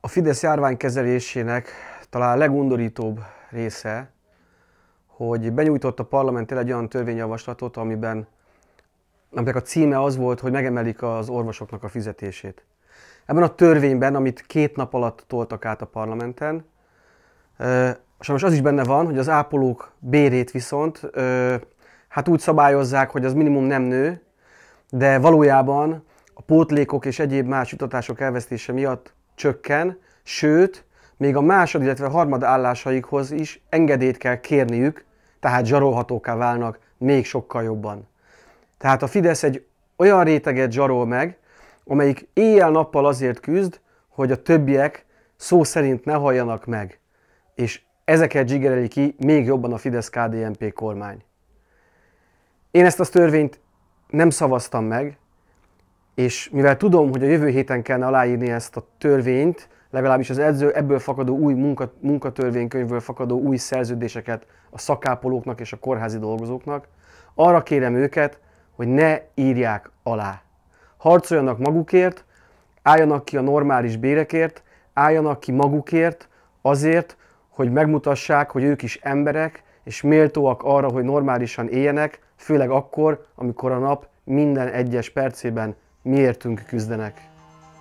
A Fidesz járványkezelésének talán legundorítóbb része, hogy benyújtott a parlament egy olyan törvényjavaslatot, amiben aminek a címe az volt, hogy megemelik az orvosoknak a fizetését. Ebben a törvényben, amit két nap alatt toltak át a parlamenten, sajnos az is benne van, hogy az ápolók bérét viszont hát úgy szabályozzák, hogy az minimum nem nő, de valójában a pótlékok és egyéb más jutatások elvesztése miatt csökken, sőt, még a másod, illetve harmad állásaikhoz is engedélyt kell kérniük, tehát zsarolhatóká válnak még sokkal jobban. Tehát a Fidesz egy olyan réteget zsarol meg, amelyik éjjel-nappal azért küzd, hogy a többiek szó szerint ne halljanak meg. És ezeket zsigereli ki még jobban a fidesz KDMP kormány. Én ezt a törvényt nem szavaztam meg, és mivel tudom, hogy a jövő héten kellene aláírni ezt a törvényt, legalábbis az edző ebből fakadó új munka, munkatörvénykönyvből fakadó új szerződéseket a szakápolóknak és a kórházi dolgozóknak, arra kérem őket, hogy ne írják alá. Harcoljanak magukért, álljanak ki a normális bérekért, álljanak ki magukért, azért, hogy megmutassák, hogy ők is emberek, és méltóak arra, hogy normálisan éljenek, főleg akkor, amikor a nap minden egyes percében miértünk küzdenek.